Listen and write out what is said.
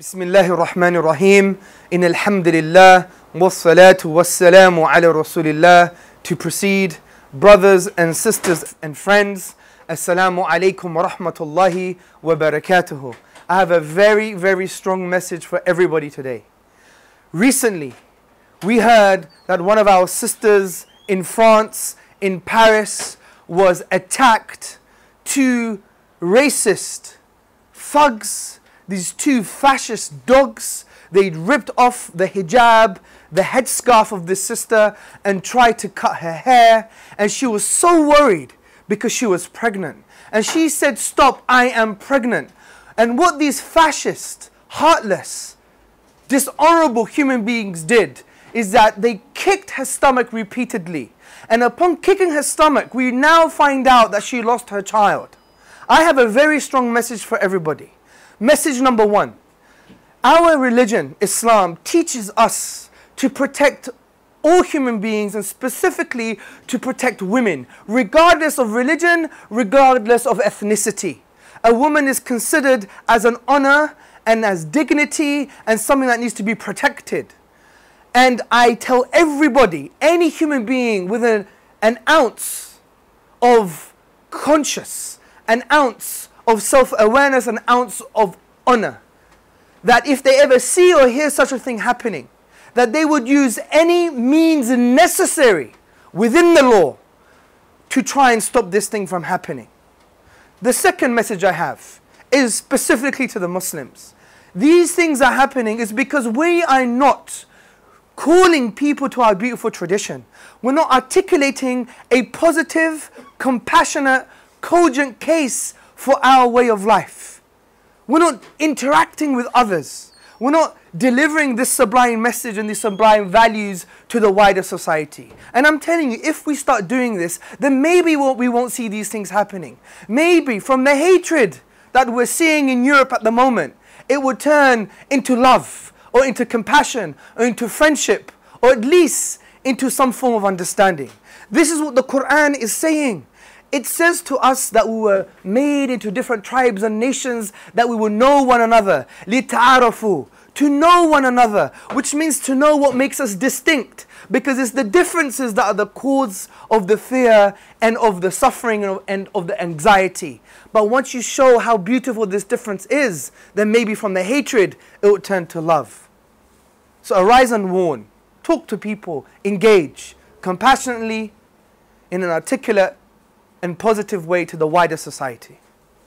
بسم الله الرحمن الرحيم إن الحمد لله والصلاة والسلام على رسول الله To proceed, brothers and sisters and friends Assalamu alaikum wa rahmatullahi wa barakatuhu I have a very, very strong message for everybody today Recently, we heard that one of our sisters in France, in Paris was attacked Two racist thugs these two fascist dogs. They'd ripped off the hijab, the headscarf of this sister, and tried to cut her hair. And she was so worried because she was pregnant. And she said, Stop, I am pregnant. And what these fascist, heartless, dishonorable human beings did is that they kicked her stomach repeatedly. And upon kicking her stomach, we now find out that she lost her child. I have a very strong message for everybody. Message number one Our religion, Islam, teaches us to protect all human beings and specifically to protect women, regardless of religion, regardless of ethnicity. A woman is considered as an honor and as dignity and something that needs to be protected. And I tell everybody, any human being with an, an ounce of conscience, an ounce of self awareness, an ounce of honor. That if they ever see or hear such a thing happening, that they would use any means necessary within the law to try and stop this thing from happening. The second message I have is specifically to the Muslims. These things are happening is because we are not calling people to our beautiful tradition. We're not articulating a positive, compassionate, cogent case for our way of life. We're not interacting with others. We're not delivering this sublime message and these sublime values to the wider society. And I'm telling you, if we start doing this, then maybe we won't see these things happening. Maybe from the hatred that we're seeing in Europe at the moment, it will turn into love or into compassion or into friendship or at least into some form of understanding. This is what the Quran is saying. It says to us that we were made into different tribes and nations, that we will know one another. لِتَعَارَفُوا To know one another, which means to know what makes us distinct. Because it's the differences that are the cause of the fear and of the suffering and of the anxiety. But once you show how beautiful this difference is, then maybe from the hatred, it will turn to love. So arise and warn. Talk to people. Engage compassionately in an articulate and positive way to the wider society.